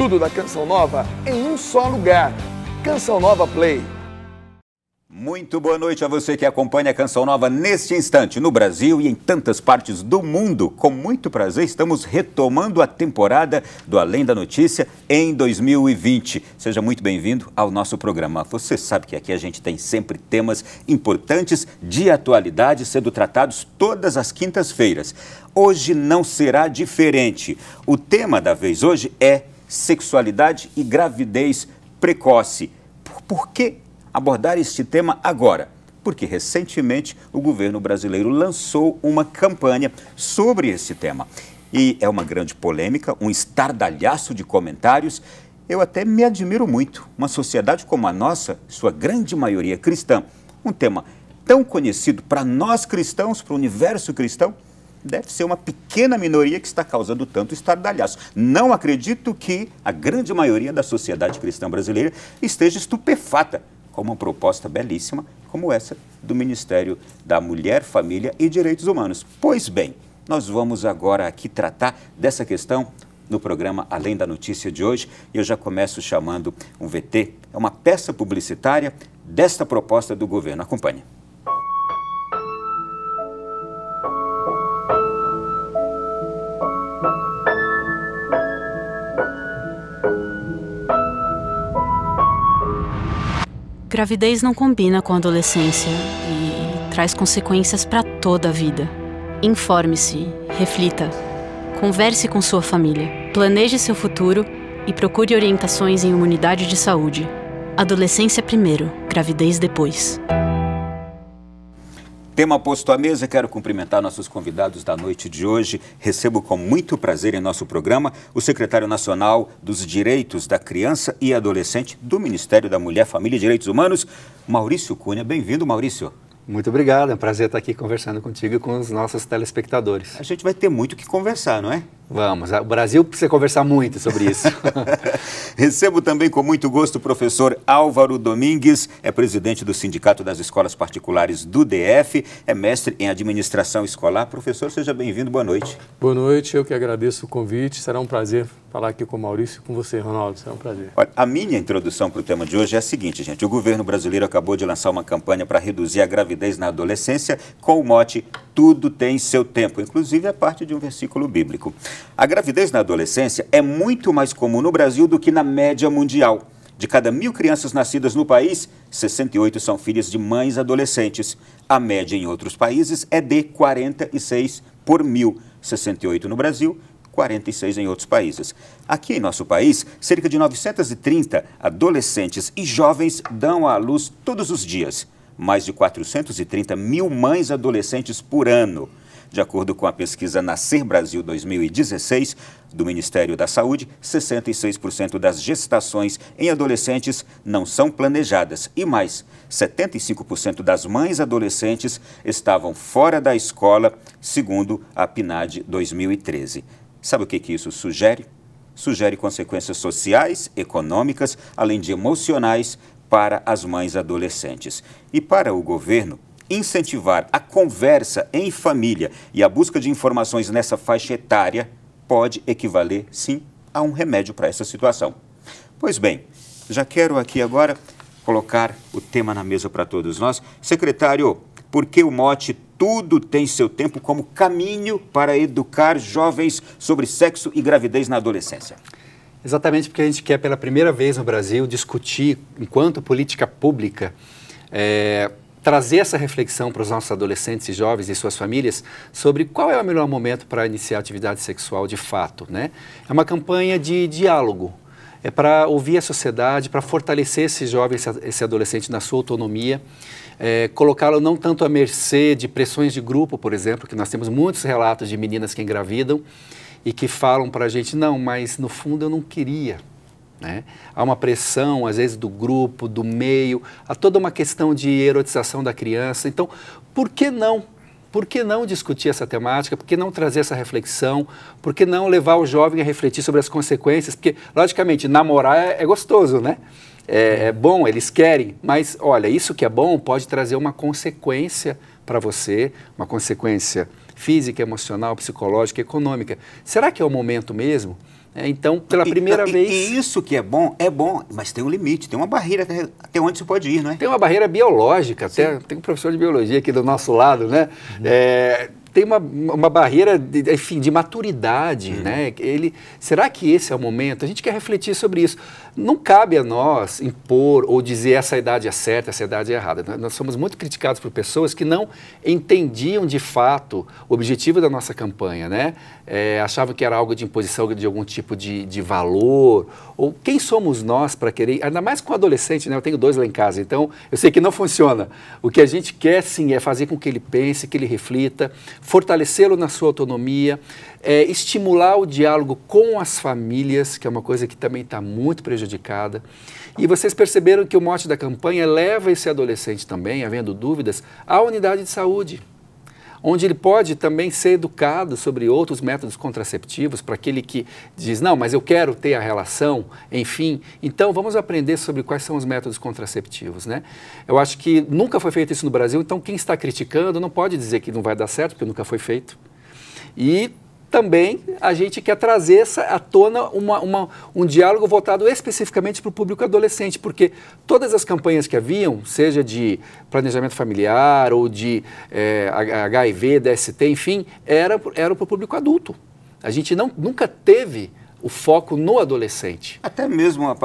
Tudo da Canção Nova em um só lugar. Canção Nova Play. Muito boa noite a você que acompanha a Canção Nova neste instante, no Brasil e em tantas partes do mundo. Com muito prazer, estamos retomando a temporada do Além da Notícia em 2020. Seja muito bem-vindo ao nosso programa. Você sabe que aqui a gente tem sempre temas importantes de atualidade sendo tratados todas as quintas-feiras. Hoje não será diferente. O tema da vez hoje é sexualidade e gravidez precoce. Por, por que abordar este tema agora? Porque recentemente o governo brasileiro lançou uma campanha sobre esse tema. E é uma grande polêmica, um estardalhaço de comentários. Eu até me admiro muito. Uma sociedade como a nossa, sua grande maioria cristã, um tema tão conhecido para nós cristãos, para o universo cristão, deve ser uma pequena minoria que está causando tanto estardalhaço. Não acredito que a grande maioria da sociedade cristã brasileira esteja estupefata com uma proposta belíssima como essa do Ministério da Mulher, Família e Direitos Humanos. Pois bem, nós vamos agora aqui tratar dessa questão no programa Além da Notícia de hoje. Eu já começo chamando um VT, é uma peça publicitária desta proposta do governo. Acompanhe. Gravidez não combina com adolescência e traz consequências para toda a vida. Informe-se, reflita, converse com sua família, planeje seu futuro e procure orientações em uma unidade de saúde. Adolescência primeiro, gravidez depois. Tema posto à mesa, quero cumprimentar nossos convidados da noite de hoje. Recebo com muito prazer em nosso programa o secretário nacional dos Direitos da Criança e Adolescente do Ministério da Mulher, Família e Direitos Humanos, Maurício Cunha. Bem-vindo, Maurício. Muito obrigado, é um prazer estar aqui conversando contigo e com os nossos telespectadores. A gente vai ter muito o que conversar, não é? Vamos, o Brasil precisa conversar muito sobre isso. Recebo também com muito gosto o professor Álvaro Domingues, é presidente do Sindicato das Escolas Particulares do DF, é mestre em administração escolar. Professor, seja bem-vindo, boa noite. Boa noite, eu que agradeço o convite, será um prazer falar aqui com o Maurício e com você, Ronaldo, será um prazer. Olha, a minha introdução para o tema de hoje é a seguinte, gente, o governo brasileiro acabou de lançar uma campanha para reduzir a gravidez na adolescência com o mote Tudo tem seu tempo, inclusive a é parte de um versículo bíblico. A gravidez na adolescência é muito mais comum no Brasil do que na média mundial. De cada mil crianças nascidas no país, 68 são filhas de mães adolescentes. A média em outros países é de 46 por mil. 68 no Brasil, 46 em outros países. Aqui em nosso país, cerca de 930 adolescentes e jovens dão à luz todos os dias. Mais de 430 mil mães adolescentes por ano. De acordo com a pesquisa Nascer Brasil 2016, do Ministério da Saúde, 66% das gestações em adolescentes não são planejadas. E mais, 75% das mães adolescentes estavam fora da escola, segundo a PNAD 2013. Sabe o que, que isso sugere? Sugere consequências sociais, econômicas, além de emocionais para as mães adolescentes. E para o governo, incentivar a conversa em família e a busca de informações nessa faixa etária pode equivaler, sim, a um remédio para essa situação. Pois bem, já quero aqui agora colocar o tema na mesa para todos nós. Secretário, por que o mote Tudo tem seu tempo como caminho para educar jovens sobre sexo e gravidez na adolescência? Exatamente porque a gente quer, pela primeira vez no Brasil, discutir, enquanto política pública, é, trazer essa reflexão para os nossos adolescentes e jovens e suas famílias sobre qual é o melhor momento para iniciar atividade sexual de fato. Né? É uma campanha de diálogo, é para ouvir a sociedade, para fortalecer esse jovem, esse adolescente na sua autonomia, é, colocá-lo não tanto à mercê de pressões de grupo, por exemplo, que nós temos muitos relatos de meninas que engravidam e que falam para a gente, não, mas no fundo eu não queria, né? Há uma pressão, às vezes, do grupo, do meio, há toda uma questão de erotização da criança. Então, por que não? Por que não discutir essa temática? Por que não trazer essa reflexão? Por que não levar o jovem a refletir sobre as consequências? Porque, logicamente, namorar é, é gostoso, né? É, é bom, eles querem, mas olha, isso que é bom pode trazer uma consequência para você, uma consequência física, emocional, psicológica, econômica. Será que é o momento mesmo? É, então, pela primeira e, vez. E isso que é bom, é bom, mas tem um limite, tem uma barreira até onde você pode ir, não é? Tem uma barreira biológica, Sim. até, tem um professor de biologia aqui do nosso lado, né? Uhum. É, tem uma, uma barreira de, enfim, de maturidade, uhum. né? Ele, será que esse é o momento? A gente quer refletir sobre isso. Não cabe a nós impor ou dizer essa idade é certa, essa idade é errada. Nós somos muito criticados por pessoas que não entendiam de fato o objetivo da nossa campanha, né? É, achavam que era algo de imposição de algum tipo de, de valor, ou quem somos nós para querer, ainda mais com adolescente, né? Eu tenho dois lá em casa, então eu sei que não funciona. O que a gente quer sim é fazer com que ele pense, que ele reflita, fortalecê-lo na sua autonomia, é, estimular o diálogo com as famílias, que é uma coisa que também está muito prejudicada. E vocês perceberam que o mote da campanha leva esse adolescente também, havendo dúvidas, à unidade de saúde, onde ele pode também ser educado sobre outros métodos contraceptivos para aquele que diz: não, mas eu quero ter a relação, enfim. Então vamos aprender sobre quais são os métodos contraceptivos, né? Eu acho que nunca foi feito isso no Brasil, então quem está criticando não pode dizer que não vai dar certo, porque nunca foi feito. E também a gente quer trazer essa, à tona uma, uma, um diálogo voltado especificamente para o público adolescente, porque todas as campanhas que haviam, seja de planejamento familiar ou de é, eh, HIV, DST, enfim, era, era para o público adulto. A gente não, nunca teve o foco no adolescente. Até mesmo a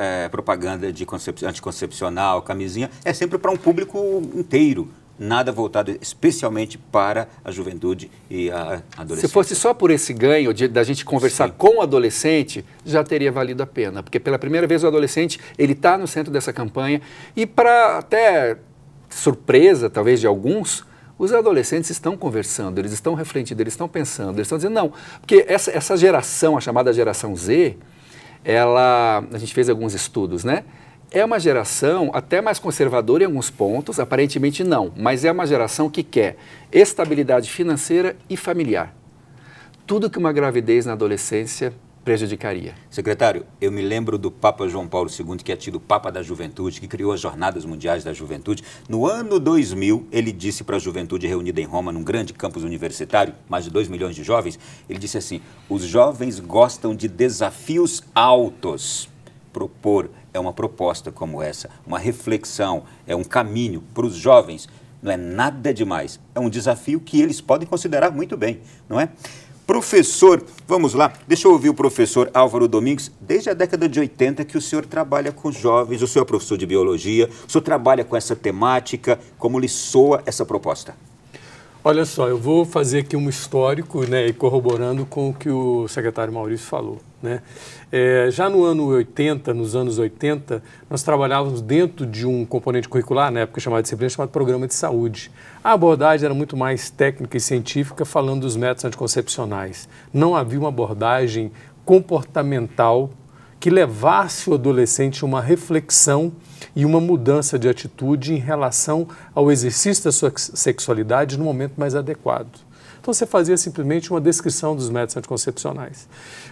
eh, propaganda de anticoncepcional, camisinha, é sempre para um público inteiro nada voltado especialmente para a juventude e a adolescência. Se fosse só por esse ganho de, da gente conversar Sim. com o adolescente, já teria valido a pena, porque pela primeira vez o adolescente ele está no centro dessa campanha e para até surpresa talvez de alguns, os adolescentes estão conversando, eles estão refletindo, eles estão pensando, eles estão dizendo não, porque essa, essa geração, a chamada geração Z, ela a gente fez alguns estudos, né? É uma geração até mais conservadora em alguns pontos, aparentemente não, mas é uma geração que quer estabilidade financeira e familiar. Tudo que uma gravidez na adolescência prejudicaria. Secretário, eu me lembro do Papa João Paulo II, que é tido Papa da Juventude, que criou as Jornadas Mundiais da Juventude. No ano 2000, ele disse para a juventude reunida em Roma, num grande campus universitário, mais de 2 milhões de jovens, ele disse assim: os jovens gostam de desafios altos. Propor é uma proposta como essa, uma reflexão, é um caminho para os jovens. Não é nada demais. É um desafio que eles podem considerar muito bem, não é? Professor, vamos lá, deixa eu ouvir o professor Álvaro Domingos. Desde a década de 80 que o senhor trabalha com jovens, o senhor é professor de biologia, o senhor trabalha com essa temática, como lhe soa essa proposta? Olha só, eu vou fazer aqui um histórico, né, e corroborando com o que o secretário Maurício falou. Né? É, já no ano 80, nos anos 80, nós trabalhávamos dentro de um componente curricular, na época chamado disciplina, chamado Programa de Saúde. A abordagem era muito mais técnica e científica, falando dos métodos anticoncepcionais. Não havia uma abordagem comportamental que levasse o adolescente a uma reflexão e uma mudança de atitude em relação ao exercício da sua sexualidade no momento mais adequado. Então você fazia simplesmente uma descrição dos métodos anticoncepcionais.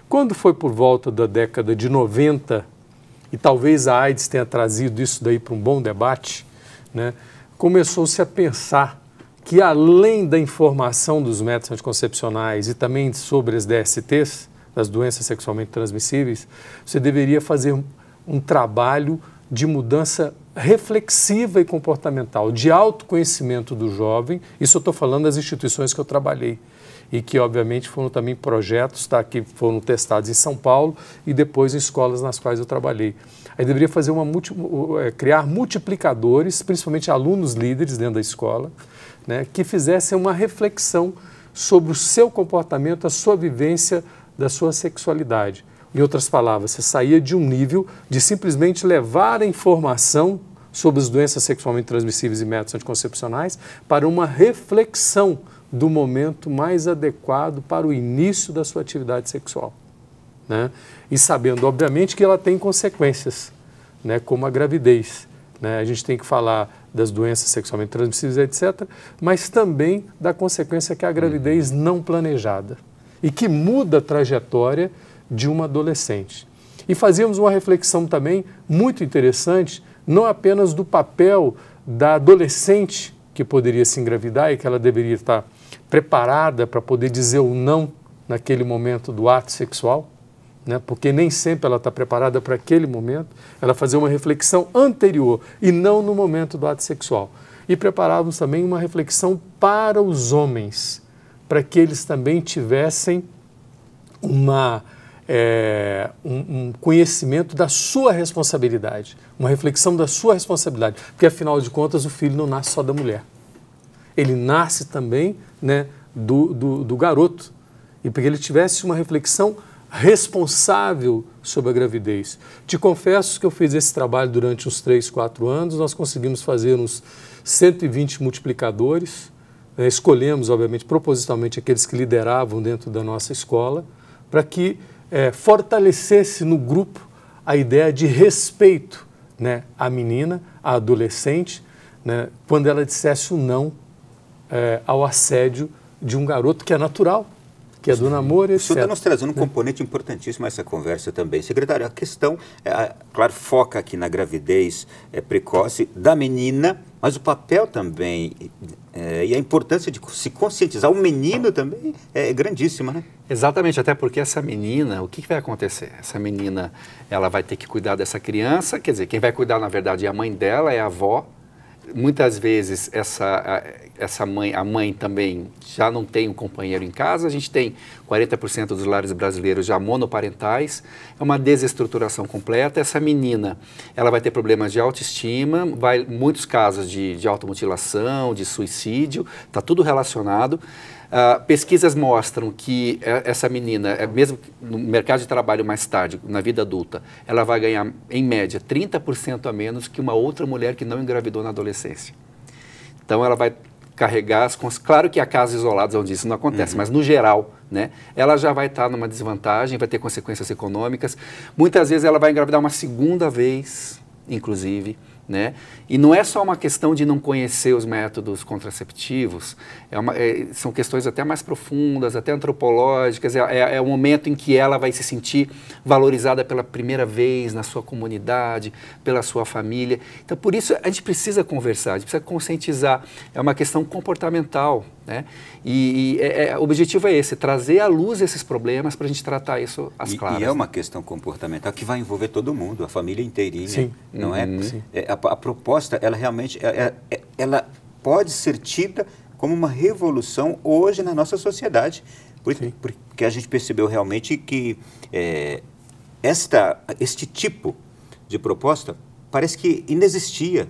Quando foi por volta da década de 90, e talvez a AIDS tenha trazido isso daí para um bom debate, né, começou-se a pensar que além da informação dos métodos anticoncepcionais e também sobre as DSTs, das doenças sexualmente transmissíveis, você deveria fazer um trabalho de mudança reflexiva e comportamental, de autoconhecimento do jovem. Isso eu estou falando das instituições que eu trabalhei e que, obviamente, foram também projetos tá, que foram testados em São Paulo e depois em escolas nas quais eu trabalhei. Aí deveria fazer uma multi, é, criar multiplicadores, principalmente alunos líderes dentro da escola, né, que fizessem uma reflexão sobre o seu comportamento, a sua vivência da sua sexualidade. Em outras palavras, você saía de um nível de simplesmente levar a informação sobre as doenças sexualmente transmissíveis e métodos anticoncepcionais para uma reflexão do momento mais adequado para o início da sua atividade sexual. Né? E sabendo, obviamente, que ela tem consequências, né? como a gravidez. Né? A gente tem que falar das doenças sexualmente transmissíveis, etc., mas também da consequência que é a gravidez uhum. não planejada e que muda a trajetória de uma adolescente. E fazíamos uma reflexão também muito interessante, não apenas do papel da adolescente que poderia se engravidar e que ela deveria estar preparada para poder dizer o não naquele momento do ato sexual, né? porque nem sempre ela está preparada para aquele momento, ela fazer uma reflexão anterior e não no momento do ato sexual. E preparávamos também uma reflexão para os homens, para que eles também tivessem uma, é, um, um, conhecimento da sua responsabilidade, uma reflexão da sua responsabilidade, porque afinal de contas o filho não nasce só da mulher, ele nasce também né, do, do, do garoto, e para que ele tivesse uma reflexão responsável sobre a gravidez. Te confesso que eu fiz esse trabalho durante uns 3, 4 anos, nós conseguimos fazer uns 120 multiplicadores, né, escolhemos, obviamente, propositalmente aqueles que lideravam dentro da nossa escola, para que é, fortalecesse no grupo a ideia de respeito né, à menina, à adolescente, né, quando ela dissesse o um não é, ao assédio de um garoto que é natural, que é do namoro, etc. senhor está nos trazendo um né. componente importantíssimo a essa conversa também. Secretário, a questão, é, claro, foca aqui na gravidez é, precoce da menina, mas o papel também é, e a importância de se conscientizar, o menino também é grandíssima, né? Exatamente, até porque essa menina, o que, que vai acontecer? Essa menina, ela vai ter que cuidar dessa criança, quer dizer, quem vai cuidar, na verdade, é a mãe dela, é a avó, muitas vezes essa, essa mãe, a mãe também já não tem um companheiro em casa. A gente tem 40% dos lares brasileiros já monoparentais. É uma desestruturação completa. Essa menina, ela vai ter problemas de autoestima, vai muitos casos de, de automutilação, de suicídio, está tudo relacionado. Ah, pesquisas mostram que eh, essa menina, eh, mesmo no mercado de trabalho mais tarde, na vida adulta, ela vai ganhar, em média, 30% a menos que uma outra mulher que não engravidou na adolescência. Então, ela vai carregar as consequências. Claro que há casos isolados onde isso não acontece, uhum. mas no geral, né, ela já vai estar numa desvantagem, vai ter consequências econômicas. Muitas vezes ela vai engravidar uma segunda vez, inclusive. Né? E não é só uma questão de não conhecer os métodos contraceptivos, é uma, é, são questões até mais profundas, até antropológicas. É, é, é, o momento em que ela vai se sentir valorizada pela primeira vez na sua comunidade, pela sua família. Então, por isso, a gente precisa conversar, a gente precisa conscientizar. É uma questão comportamental. Né? E, e é, é, o objetivo é esse, trazer à luz esses problemas para a gente tratar isso às claras. E é uma questão comportamental que vai envolver todo mundo, a família inteirinha, Sim. não é? uhum. é? é a, a, proposta, ela realmente, é, é, é, ela pode ser tida como uma revolução hoje na nossa sociedade, porque, porque a gente percebeu realmente que esta, este tipo de proposta parece que inexistia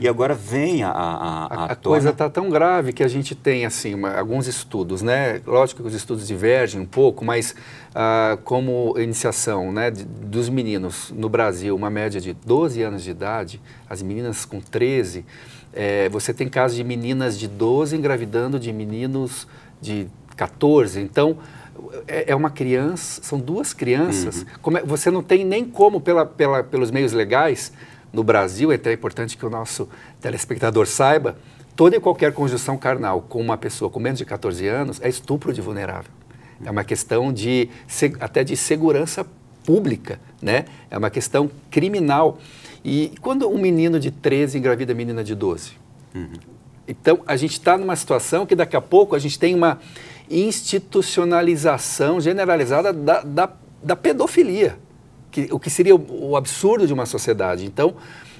e agora vem a A, a, a coisa está tão grave que a gente tem, assim, uma, alguns estudos, né? Lógico que os estudos divergem um pouco, mas ah, como iniciação né, de, dos meninos no Brasil, uma média de 12 anos de idade, as meninas com 13, é, eh, você tem casos de meninas de 12 engravidando de meninos de 14. Então, é, é, uma criança, são duas crianças. Uhum. É, você não tem nem como, pela, pela, pelos meios legais, no Brasil, é até importante que o nosso telespectador saiba, toda e qualquer conjunção carnal com uma pessoa com menos de 14 anos é estupro de vulnerável. É uma questão de até de segurança pública, né? É uma questão criminal. E quando um menino de 13 engravida menina de 12? Uhum. Então, a gente está numa situação que daqui a pouco a gente tem uma institucionalização generalizada da, da, da pedofilia que, o que seria o, o absurdo de uma sociedade. Então,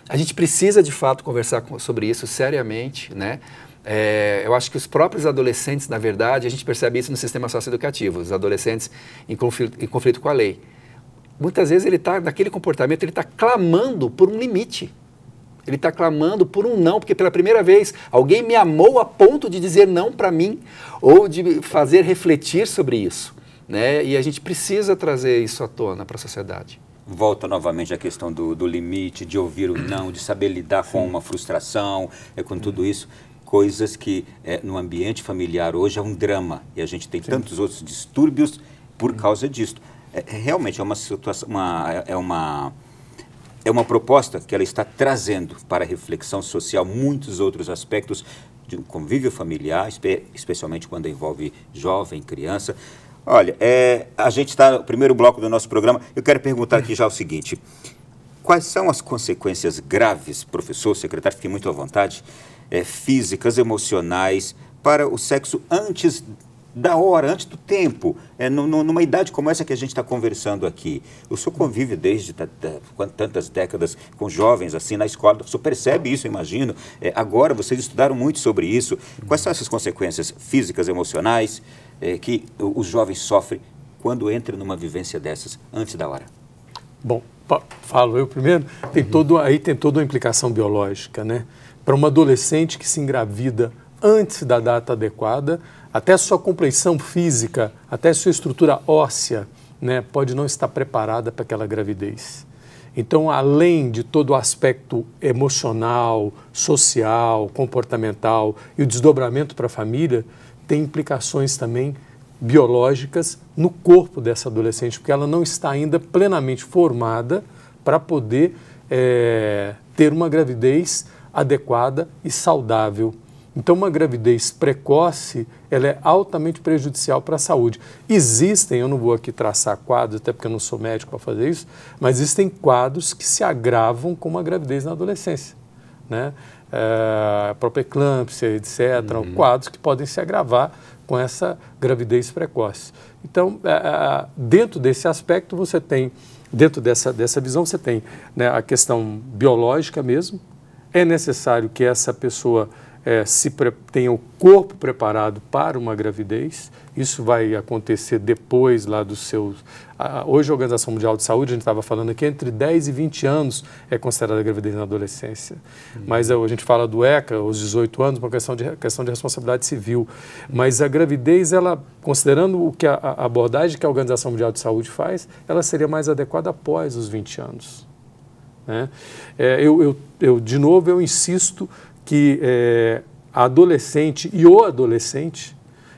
a gente precisa de fato conversar com, sobre isso seriamente, né? É, eu acho que os próprios adolescentes, na verdade, a gente percebe isso no sistema socioeducativo, os adolescentes em conflito, em conflito com a lei. Muitas vezes ele está, naquele comportamento, ele está clamando por um limite. Ele está clamando por um não, porque pela primeira vez alguém me amou a ponto de dizer não para mim ou de fazer refletir sobre isso. Né? E a gente precisa trazer isso à tona para a sociedade volta novamente à questão do, do limite, de ouvir o não, de saber lidar com uma frustração, é, com tudo uhum. isso coisas que é, no ambiente familiar hoje é um drama e a gente tem Sim. tantos outros distúrbios por uhum. causa disso. É, é, realmente é uma situação, uma, é, é uma é uma proposta que ela está trazendo para a reflexão social muitos outros aspectos de um convívio familiar, espe especialmente quando envolve jovem, criança. Olha, é, a gente está no primeiro bloco do nosso programa. Eu quero perguntar aqui já o seguinte: quais são as consequências graves, professor, secretário, fique muito à vontade, é, físicas, emocionais, para o sexo antes da hora, antes do tempo, é, no, no, numa idade como essa que a gente está conversando aqui. O senhor convive desde tantas décadas com jovens assim na escola, o senhor percebe isso, imagino. É, agora vocês estudaram muito sobre isso. Quais são essas consequências físicas, emocionais? é, que os jovens sofrem quando entram numa vivência dessas antes da hora? Bom, falo eu primeiro. Tem uhum. todo, aí tem toda uma implicação biológica, né? Para uma adolescente que se engravida antes da data adequada, até sua compleição física, até sua estrutura óssea, né, pode não estar preparada para aquela gravidez. Então, além de todo o aspecto emocional, social, comportamental e o desdobramento para a família, tem implicações também biológicas no corpo dessa adolescente, porque ela não está ainda plenamente formada para poder é, ter uma gravidez adequada e saudável. Então, uma gravidez precoce, ela é altamente prejudicial para a saúde. Existem, eu não vou aqui traçar quadros, até porque eu não sou médico para fazer isso, mas existem quadros que se agravam com uma gravidez na adolescência né? É, a própria eclâmpsia, etc., uhum. quadros que podem se agravar com essa gravidez precoce. Então, é, dentro desse aspecto, você tem, dentro dessa, dessa visão, você tem né, a questão biológica mesmo. É necessário que essa pessoa é, se tenha o corpo preparado para uma gravidez. Isso vai acontecer depois lá dos seus hoje a Organização Mundial de Saúde, a gente estava falando aqui, entre 10 e 20 anos é considerada gravidez na adolescência. Uhum. Mas a gente fala do ECA, os 18 anos, por questão de, questão de responsabilidade civil. Mas a gravidez, ela, considerando o que a, a abordagem que a Organização Mundial de Saúde faz, ela seria mais adequada após os 20 anos. Né? É, eu, eu, eu, de novo, eu insisto que é, a adolescente e o adolescente,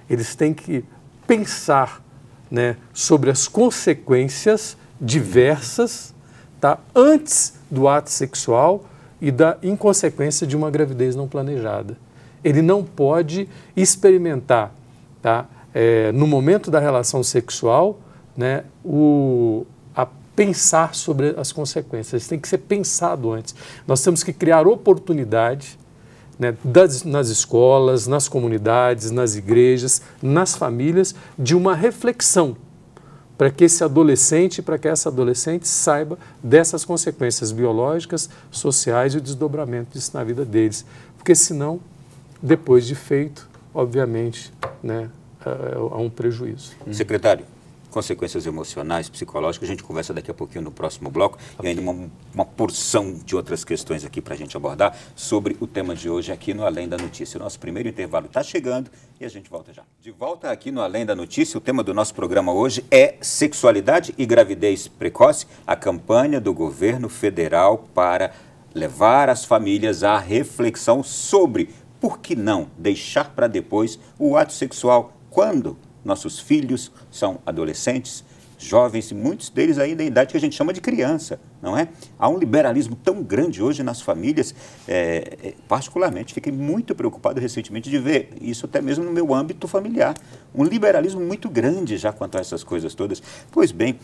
eles têm que pensar né, sobre as consequências diversas tá, antes do ato sexual e da inconsequência de uma gravidez não planejada. Ele não pode experimentar, tá, é, no momento da relação sexual, né, o, a pensar sobre as consequências. tem que ser pensado antes. Nós temos que criar oportunidade né, das, nas escolas, nas comunidades, nas igrejas, nas famílias, de uma reflexão para que esse adolescente, para que essa adolescente saiba dessas consequências biológicas, sociais e o desdobramento disso na vida deles. Porque senão, depois de feito, obviamente, né, é, é, há um prejuízo. Secretário, consequências emocionais, psicológicas. A gente conversa daqui a pouquinho no próximo bloco okay. e ainda uma, uma porção de outras questões aqui para a gente abordar sobre o tema de hoje aqui no Além da Notícia. O nosso primeiro intervalo está chegando e a gente volta já. De volta aqui no Além da Notícia, o tema do nosso programa hoje é sexualidade e gravidez precoce, a campanha do governo federal para levar as famílias à reflexão sobre por que não deixar para depois o ato sexual quando nossos filhos são adolescentes, jovens, e muitos deles aí em idade que a gente chama de criança, não é? Há um liberalismo tão grande hoje nas famílias, é, é, particularmente, fiquei muito preocupado recentemente de ver isso até mesmo no meu âmbito familiar, um liberalismo muito grande já quanto a essas coisas todas. Pois bem,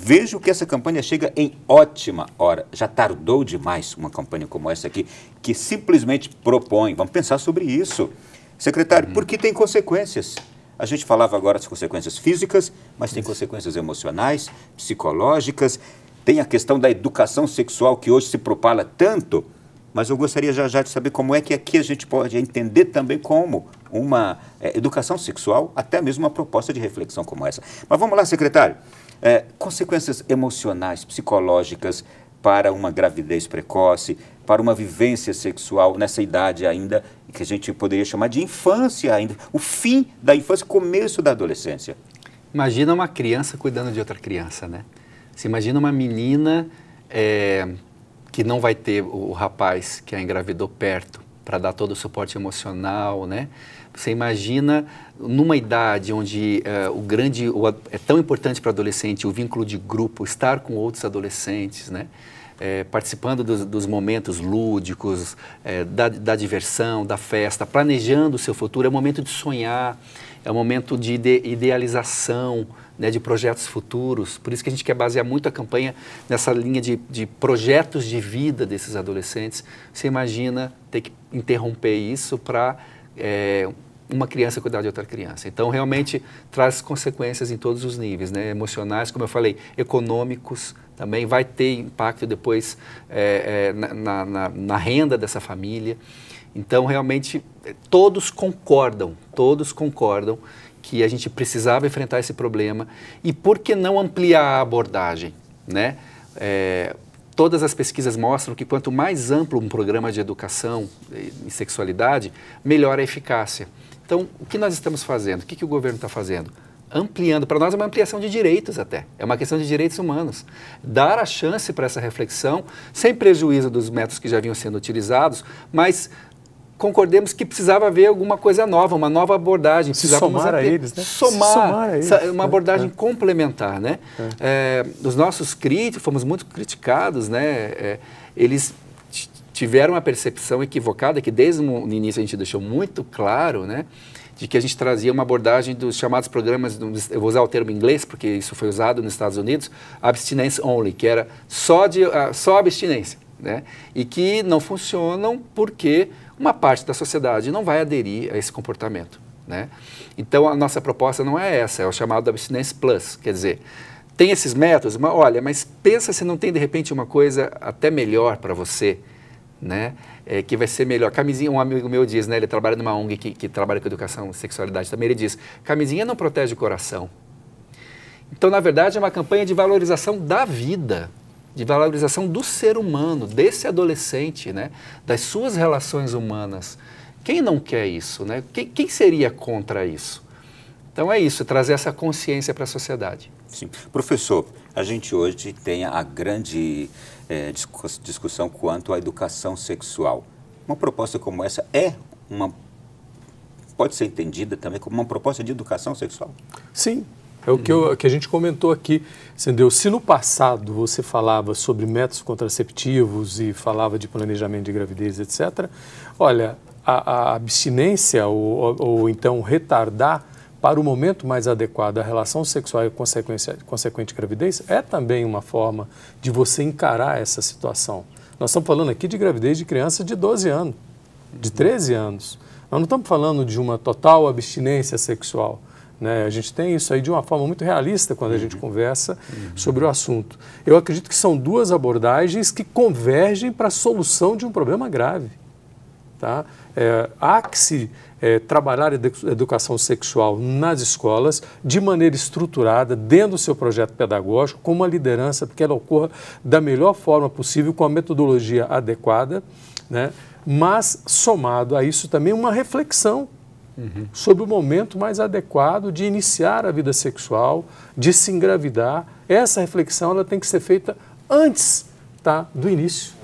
Vejo que essa campanha chega em ótima hora. Já tardou demais uma campanha como essa aqui, que simplesmente propõe. Vamos pensar sobre isso. Secretário, uhum. porque tem consequências. A gente falava agora das consequências físicas, mas tem consequências emocionais, psicológicas, tem a questão da educação sexual que hoje se propala tanto, mas eu gostaria já já de saber como é que aqui a gente pode entender também como uma é, educação sexual, até mesmo uma proposta de reflexão como essa. Mas vamos lá, secretário. É, consequências emocionais, psicológicas para uma gravidez precoce, para uma vivência sexual nessa idade ainda, que a gente poderia chamar de infância ainda, o fim da infância, começo da adolescência. Imagina uma criança cuidando de outra criança, né? Se imagina uma menina é, que não vai ter o rapaz que a engravidou perto para dar todo o suporte emocional, né? Você imagina numa idade onde uh, o grande o, é tão importante para o adolescente o vínculo de grupo, estar com outros adolescentes, né? é, participando dos, dos, momentos lúdicos, é, da, da, diversão, da festa, planejando o seu futuro. É o momento de sonhar, é o momento de ide idealização né, de projetos futuros. Por isso que a gente quer basear muito a campanha nessa linha de, de projetos de vida desses adolescentes. Você imagina ter que interromper isso para. É, uma criança cuidar de outra criança. Então, realmente traz consequências em todos os níveis, né? emocionais, como eu falei, econômicos, também vai ter impacto depois é, é, na, na, na, renda dessa família. Então, realmente, todos concordam, todos concordam que a gente precisava enfrentar esse problema e por que não ampliar a abordagem, né? É, todas as pesquisas mostram que quanto mais amplo um programa de educação em sexualidade, melhor a eficácia. Então, o que nós estamos fazendo? O que, que o governo está fazendo? ampliando. Para nós é uma ampliação de direitos até, é uma questão de direitos humanos. Dar a chance para essa reflexão, sem prejuízo dos métodos que já vinham sendo utilizados, mas concordemos que precisava haver alguma coisa nova, uma nova abordagem. Se somar a eles, né? Somar, somar a eles, uma né? abordagem é, complementar, né? É. é. os nossos críticos, fomos muito criticados, né? É, eles tiveram a percepção equivocada, que desde o início a gente deixou muito claro, né? de que a gente trazia uma abordagem dos chamados programas, eu vou usar o termo inglês, porque isso foi usado nos Estados Unidos, abstinence only, que era só, de, ah, só abstinência, né? e que não funcionam porque uma parte da sociedade não vai aderir a esse comportamento. Né? Então, a nossa proposta não é essa, é o chamado abstinence plus, quer dizer, tem esses métodos, mas, olha, mas pensa se não tem, de repente, uma coisa até melhor para você, né? É, que vai ser melhor. Camisinha, um amigo meu diz, né? Ele trabalha numa ONG que, que trabalha com educação e sexualidade também. Ele diz: camisinha não protege o coração. Então, na verdade, é uma campanha de valorização da vida, de valorização do ser humano, desse adolescente, né? Das suas relações humanas. Quem não quer isso, né? Quem, quem seria contra isso? Então é isso, trazer essa consciência para a sociedade. Sim. Professor, a gente hoje tem a grande é, discussão quanto à educação sexual. Uma proposta como essa é uma pode ser entendida também como uma proposta de educação sexual? Sim, é o que, eu, que, a gente comentou aqui, entendeu? Se no passado você falava sobre métodos contraceptivos e falava de planejamento de gravidez, etc., olha, a, a abstinência ou, ou, ou, então retardar para o momento mais adequado, a relação sexual e consequente gravidez é também uma forma de você encarar essa situação. Nós estamos falando aqui de gravidez de criança de 12 anos, de 13 anos. Nós não estamos falando de uma total abstinência sexual. Né? A gente tem isso aí de uma forma muito realista quando a gente uhum. conversa uhum. sobre o assunto. Eu acredito que são duas abordagens que convergem para a solução de um problema grave. Tá? É, há que se é, trabalhar educação sexual nas escolas de maneira estruturada, dentro do seu projeto pedagógico, com uma liderança que ela ocorra da melhor forma possível, com a metodologia adequada, né? mas somado a isso também uma reflexão uhum. sobre o momento mais adequado de iniciar a vida sexual, de se engravidar. Essa reflexão ela tem que ser feita antes tá, do início.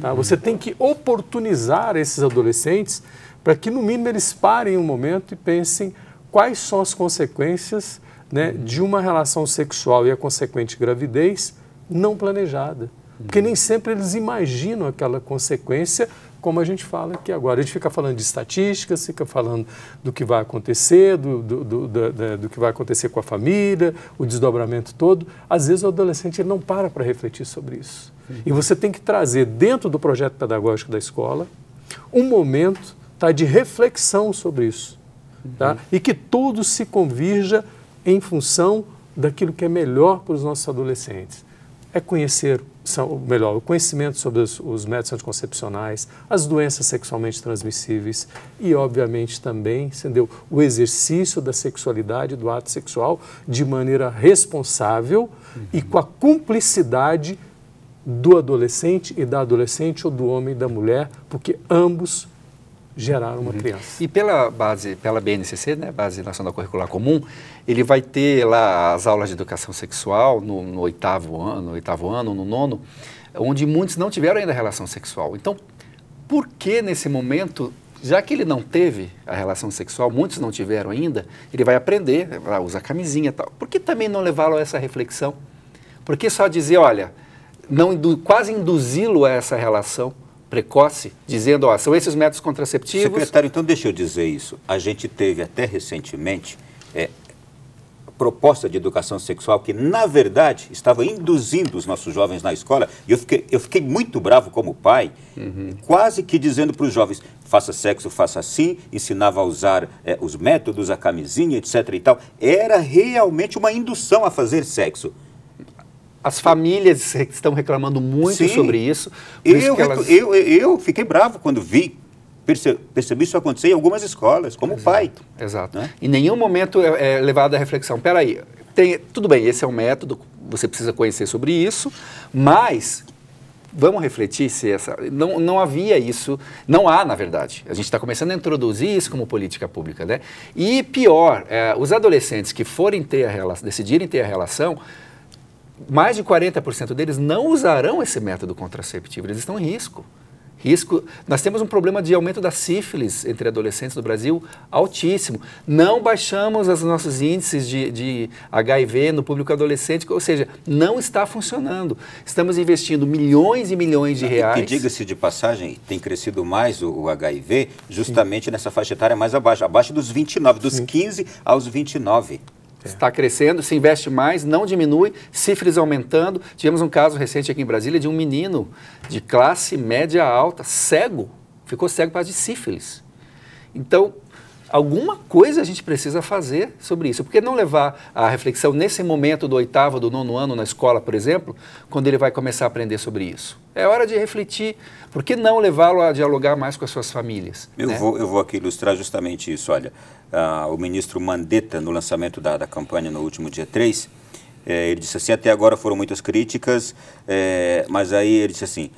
Tá? Você tem que oportunizar esses adolescentes para que, no mínimo, eles parem um momento e pensem quais são as consequências né, de uma relação sexual e a consequente gravidez não planejada. Porque nem sempre eles imaginam aquela consequência como a gente fala aqui agora. A gente fica falando de estatísticas, fica falando do que vai acontecer, do, do, do, do, do que vai acontecer com a família, o desdobramento todo. Às vezes o adolescente ele não para para refletir sobre isso. Sim. E você tem que trazer dentro do projeto pedagógico da escola um momento tá, de reflexão sobre isso. Tá? Uhum. E que tudo se convirja em função daquilo que é melhor para os nossos adolescentes. É conhecer são, melhor, o conhecimento sobre os, os, métodos anticoncepcionais, as doenças sexualmente transmissíveis e, obviamente, também entendeu? o exercício da sexualidade, do ato sexual, de maneira responsável uhum. e com a cumplicidade do adolescente e da adolescente ou do homem e da mulher, porque ambos gerar uma uhum. criança. E pela base, pela BNCC, né, Base Nacional Curricular Comum, ele vai ter lá as aulas de educação sexual no, no oitavo ano, no oitavo ano, no nono, onde muitos não tiveram ainda relação sexual. Então, por que nesse momento já que ele não teve a relação sexual, muitos não tiveram ainda, ele vai aprender a usar camisinha e tal. Por que também não levá-lo a essa reflexão? Por que só dizer, olha, não quase induzi-lo a essa relação? precoce, dizendo, ó, são esses métodos contraceptivos. Secretário, então deixa eu dizer isso. A gente teve até recentemente é, proposta de educação sexual que, na verdade, estava induzindo os nossos jovens na escola. E eu fiquei, eu fiquei muito bravo como pai, uhum. quase que dizendo para os jovens, faça sexo, faça assim, ensinava a usar é, os métodos, a camisinha, etc. e tal. Era realmente uma indução a fazer sexo. As famílias estão reclamando muito Sim. sobre isso. Eu, isso elas... eu, eu fiquei bravo quando vi percebi isso acontecer em algumas escolas, como exato, pai. Exato. Né? Em nenhum momento é, é levado à reflexão. Peraí, tudo bem, esse é um método, você precisa conhecer sobre isso, mas vamos refletir se essa. Não, não havia isso, não há, na verdade. A gente está começando a introduzir isso como política pública, né? E pior, é, os adolescentes que forem ter a relação, decidirem ter a relação, mais de 40% deles não usarão esse método contraceptivo, eles estão em risco. Risco, nós temos um problema de aumento da sífilis entre adolescentes no Brasil altíssimo. Não baixamos os nossos índices de, de HIV no público adolescente, ou seja, não está funcionando. Estamos investindo milhões e milhões de reais. E diga-se de passagem, tem crescido mais o, o HIV justamente Sim. nessa faixa etária mais abaixo, abaixo dos 29, dos Sim. 15 aos 29. É. está crescendo, se investe mais, não diminui, Cifres aumentando. Tivemos um caso recente aqui em Brasília de um menino de classe média alta, cego, ficou cego por causa de sífilis. Então, alguma coisa a gente precisa fazer sobre isso. Por que não levar a reflexão nesse momento do oitavo, do nono ano na escola, por exemplo, quando ele vai começar a aprender sobre isso? É hora de refletir. Por que não levá-lo a dialogar mais com as suas famílias? Eu, né? vou, eu vou aqui ilustrar justamente isso. Olha, ah, o ministro Mandetta, no lançamento da, da campanha no último dia 3, eh, ele disse assim: até agora foram muitas críticas, eh, mas aí ele disse assim: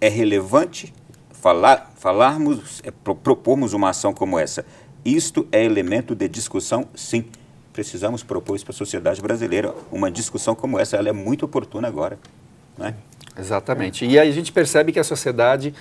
é relevante falar, falarmos, é, pro, propormos uma ação como essa, isto é elemento de discussão, sim. Precisamos propor isso para a sociedade brasileira. Uma discussão como essa, ela é muito oportuna agora. É? Exatamente. E aí a gente percebe que a sociedade,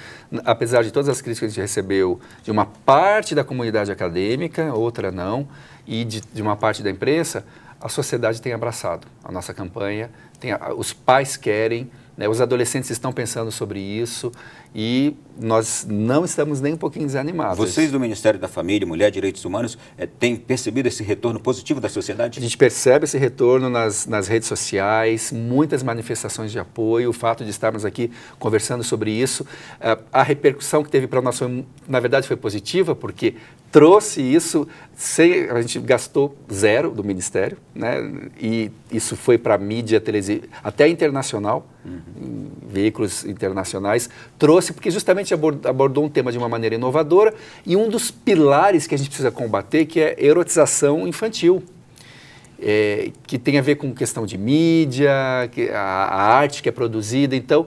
apesar de todas as críticas que a gente recebeu de uma parte da comunidade acadêmica, outra não, e de, de uma parte da imprensa, a sociedade tem abraçado a nossa campanha, tem a, os pais querem, né? Os adolescentes estão pensando sobre isso e nós não estamos nem um pouquinho desanimados. Vocês do Ministério da Família, Mulher, Direitos Humanos, é, têm percebido esse retorno positivo da sociedade? A gente percebe esse retorno nas, nas redes sociais, muitas manifestações de apoio, o fato de estarmos aqui conversando sobre isso. Eh, a repercussão que teve para nós, foi, na verdade, foi positiva, porque trouxe isso, sem, a gente gastou zero do Ministério, né? e isso foi para mídia, até internacional, uhum. veículos internacionais, trouxe, porque justamente abordou, abordou um tema de uma maneira inovadora e um dos pilares que a gente precisa combater, que é a erotização infantil. É, que tem a ver com questão de mídia, que a, a arte que é produzida. Então,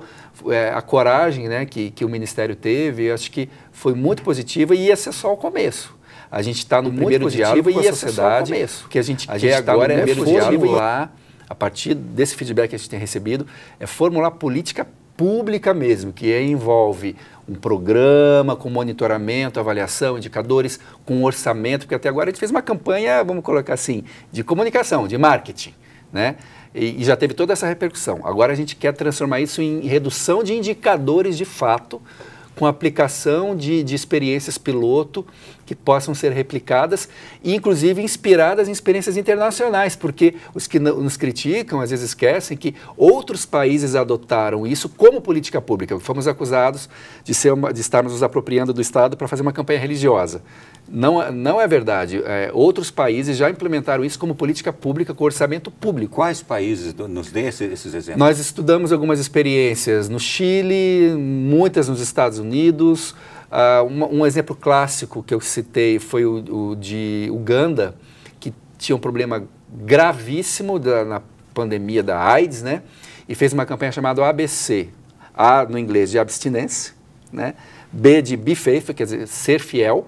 é, a coragem né, que, que o Ministério teve, eu acho que foi muito positiva e esse é só o começo. A gente está no primeiro diálogo e a sociedade, é que a gente, a gente quer tá agora é formular, a partir desse feedback que a gente tem recebido, é formular política pública mesmo, que é, envolve um programa com monitoramento, avaliação, indicadores, com orçamento, porque até agora a gente fez uma campanha, vamos colocar assim, de comunicação, de marketing, né? E, e já teve toda essa repercussão. Agora a gente quer transformar isso em redução de indicadores de fato, com aplicação de, de experiências piloto que possam ser replicadas e, inclusive, inspiradas em experiências internacionais, porque os que nos criticam às vezes esquecem que outros países adotaram isso como política pública. Fomos acusados de, ser uma, de estarmos nos apropriando do Estado para fazer uma campanha religiosa. Não, não é verdade. É, outros países já implementaram isso como política pública, com orçamento público. Quais países? Nos dê esses exemplos. Nós estudamos algumas experiências no Chile, muitas nos Estados Unidos. Uh, ah, um, um, exemplo clássico que eu citei foi o, o de Uganda, que tinha um problema gravíssimo da, na pandemia da AIDS, né? E fez uma campanha chamada ABC. A no inglês de abstinência, né? B de be faithful, quer dizer, ser fiel,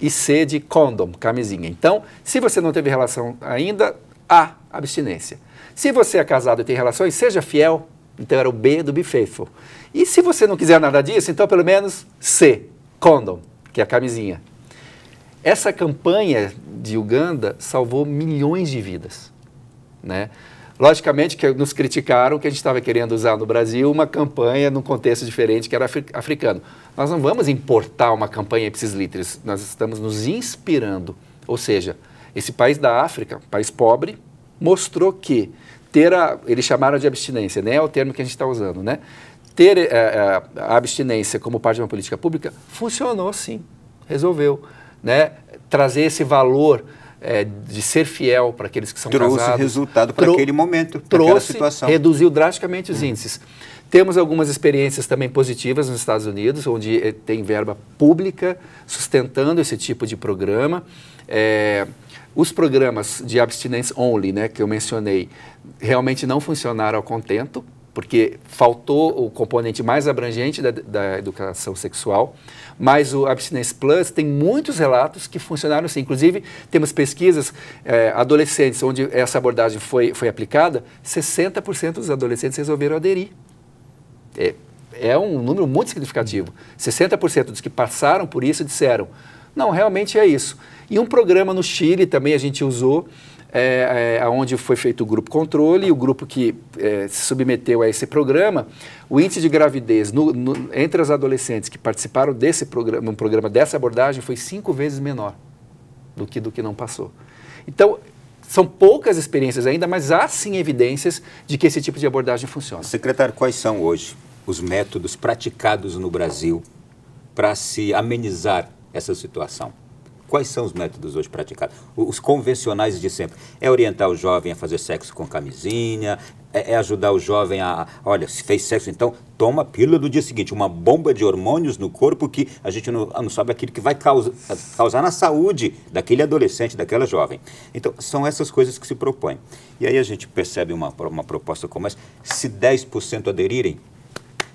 e C de condom, camisinha. Então, se você não teve relação ainda, A, abstinência. Se você é casado e tem relações, seja fiel, então era o B do Be Faithful. E se você não quiser nada disso, então pelo menos C, Condom, que é a camisinha. Essa campanha de Uganda salvou milhões de vidas, né? Logicamente que nos criticaram que a gente estava querendo usar no Brasil uma campanha num contexto diferente que era africano. Nós não vamos importar uma campanha esses Litteris, nós estamos nos inspirando. Ou seja, esse país da África, país pobre, mostrou que ter a, eles chamaram de abstinência, nem né? é o termo que a gente está usando, né? Ter é, é, a abstinência como parte de uma política pública funcionou sim, resolveu, né? Trazer esse valor é, de ser fiel para aqueles que são trouxe casados. Trouxe resultado para aquele momento, para trouxe, aquela situação. Reduziu drasticamente os hum. índices. Temos algumas experiências também positivas nos Estados Unidos, onde eh, tem verba pública sustentando esse tipo de programa. É, os programas de abstinência only, né, que eu mencionei, realmente não funcionaram ao contento, porque faltou o componente mais abrangente da, da educação sexual, mas o Abstinence Plus tem muitos relatos que funcionaram sim. Inclusive, temos pesquisas é, adolescentes, onde essa abordagem foi, foi aplicada, 60% dos adolescentes resolveram aderir. É, é um número muito significativo. 60% dos que passaram por isso disseram, não, realmente é isso. E um programa no Chile também a gente usou, é, é, onde foi feito o grupo controle, e o grupo que é, se submeteu a esse programa, o índice de gravidez no, no, entre as adolescentes que participaram desse programa, um programa dessa abordagem foi cinco vezes menor do que do que não passou. Então, são poucas experiências ainda, mas há sim evidências de que esse tipo de abordagem funciona. Secretário, quais são hoje os métodos praticados no Brasil para se amenizar essa situação? Quais são os métodos hoje praticados? Os convencionais de sempre. É orientar o jovem a fazer sexo com camisinha, é, é ajudar o jovem a, olha, se fez sexo, então toma pílula do dia seguinte, uma bomba de hormônios no corpo que a gente não, não sabe aquilo que vai causa, causar na saúde daquele adolescente, daquela jovem. Então, são essas coisas que se propõem. E aí a gente percebe uma, uma proposta como essa, se 10% aderirem,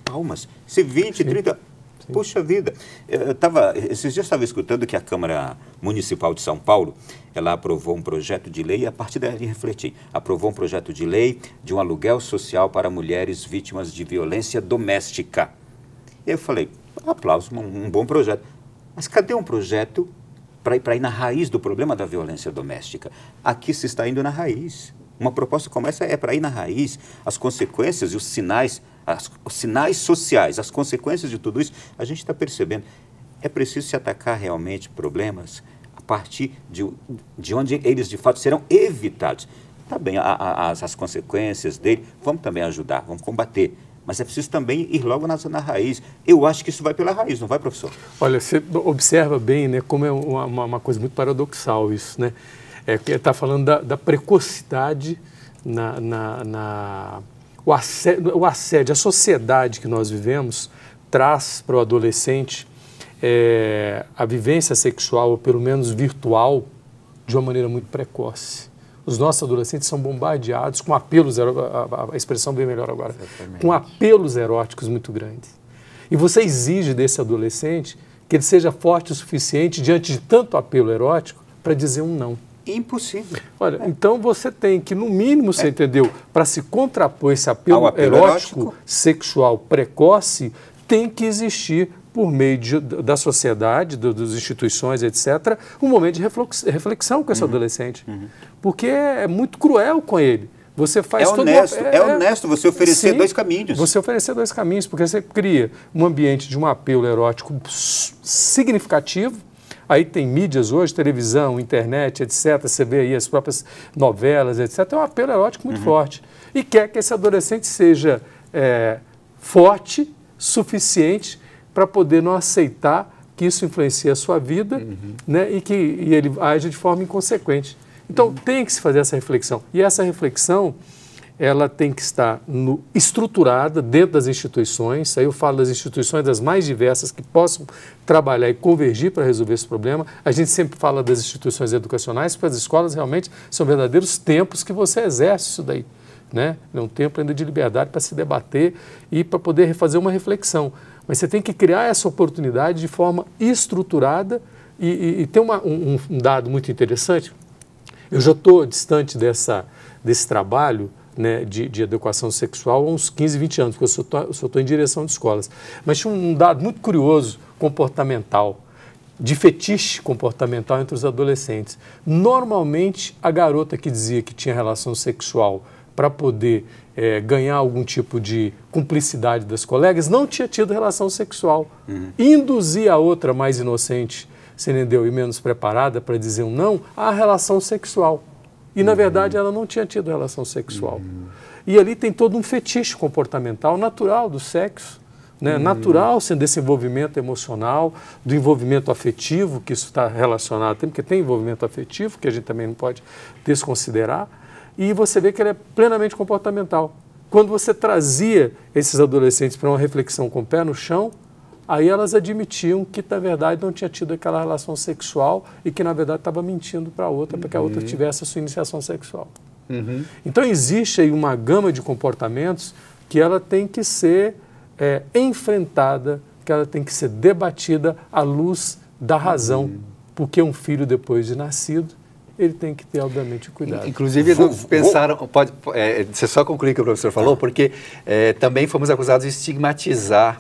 palmas. Se 20, 30, Sim. Poxa vida, eu tava, esses dias estava escutando que a Câmara Municipal de São Paulo, ela aprovou um projeto de lei, e a partir daí refleti, aprovou um projeto de lei de um aluguel social para mulheres vítimas de violência doméstica. Eu falei, aplauso, um, um bom projeto. Mas cadê um projeto para ir na raiz do problema da violência doméstica? Aqui se está indo na raiz. Uma proposta como essa é para ir na raiz. As consequências e os sinais as, os sinais sociais, as consequências de tudo isso, a gente está percebendo. É preciso se atacar realmente problemas a partir de, de onde eles de fato serão evitados. Tá bem, a, a, as, as consequências dele, vamos também ajudar, vamos combater mas é preciso também ir logo na, na raiz. Eu acho que isso vai pela raiz, não vai, professor? Olha, você observa bem né, como é uma, uma, coisa muito paradoxal isso, né? É, está falando da, da precocidade na, na, na o assédio, o assédio, a sociedade que nós vivemos traz para o adolescente é, a vivência sexual, ou pelo menos virtual, de uma maneira muito precoce. Os nossos adolescentes são bombardeados com apelos, a, expressão bem melhor agora, Exatamente. com apelos eróticos muito grandes. E você exige desse adolescente que ele seja forte o suficiente diante de tanto apelo erótico para dizer um não impossível. Olha, é. então você tem que, no mínimo, você é. entendeu, para se contrapor esse apelo, apelo erótico, erótico, sexual precoce, tem que existir por meio de, da sociedade, do, das instituições, etc., um momento de reflexão com esse uhum. adolescente. Uhum. Porque é muito cruel com ele. Você faz é honesto, uma... é, é, honesto você oferecer sim, dois caminhos. Você oferecer dois caminhos, porque você cria um ambiente de um apelo erótico significativo, Aí tem mídias hoje, televisão, internet, etc. Você vê aí as próprias novelas, etc. É um apelo erótico muito uhum. forte. E quer que esse adolescente seja é, forte, suficiente para poder não aceitar que isso influencie a sua vida uhum. né, e que e ele age de forma inconsequente. Então uhum. tem que se fazer essa reflexão. E essa reflexão ela tem que estar no, estruturada dentro das instituições, aí eu falo das instituições das mais diversas que possam trabalhar e convergir para resolver esse problema. A gente sempre fala das instituições educacionais, porque as escolas realmente são verdadeiros tempos que você exerce isso daí. Né? É um tempo ainda de liberdade para se debater e para poder fazer uma reflexão. Mas você tem que criar essa oportunidade de forma estruturada e, e, e tem uma, um, um dado muito interessante. Eu já estou distante dessa, desse trabalho né, de, de, educação sexual há uns 15, 20 anos, porque eu só estou em direção de escolas. Mas tinha um dado muito curioso, comportamental, de fetiche comportamental entre os adolescentes. Normalmente, a garota que dizia que tinha relação sexual para poder é, ganhar algum tipo de cumplicidade das colegas, não tinha tido relação sexual. Uhum. Induzia a outra mais inocente, se entendeu, e menos preparada para dizer um não, à relação sexual. E, na uhum. verdade, ela não tinha tido relação sexual. E ali tem todo um fetiche comportamental natural do sexo. Né, hum. natural sem desenvolvimento emocional, do envolvimento afetivo, que isso está relacionado também, porque tem envolvimento afetivo, que a gente também não pode desconsiderar, e você vê que ele é plenamente comportamental. Quando você trazia esses adolescentes para uma reflexão com o pé no chão, Aí elas admitiam que, na verdade, não tinha tido aquela relação sexual e que, na verdade, estava mentindo para a outra, uhum. para que a outra tivesse a sua iniciação sexual. Uhum. Então, existe aí uma gama de comportamentos que ela tem que ser é, enfrentada, que ela tem que ser debatida à luz da razão. Uhum. Porque um filho, depois de nascido, ele tem que ter, obviamente, cuidado. Inclusive, vou, pensaram. Pode, é, você só concluir o que o professor falou, tá. porque é, também fomos acusados de estigmatizar